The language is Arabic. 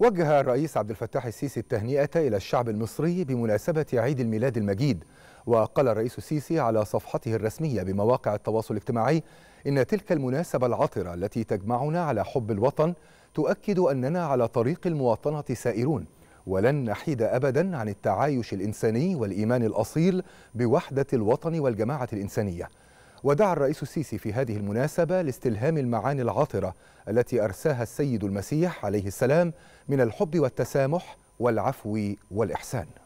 وجه الرئيس عبد الفتاح السيسي التهنئة إلى الشعب المصري بمناسبة عيد الميلاد المجيد وقال الرئيس السيسي على صفحته الرسمية بمواقع التواصل الاجتماعي إن تلك المناسبة العطرة التي تجمعنا على حب الوطن تؤكد أننا على طريق المواطنة سائرون ولن نحيد أبدا عن التعايش الإنساني والإيمان الأصيل بوحدة الوطن والجماعة الإنسانية ودعا الرئيس السيسي في هذه المناسبة لاستلهام المعاني العاطرة التي أرساها السيد المسيح عليه السلام من الحب والتسامح والعفو والإحسان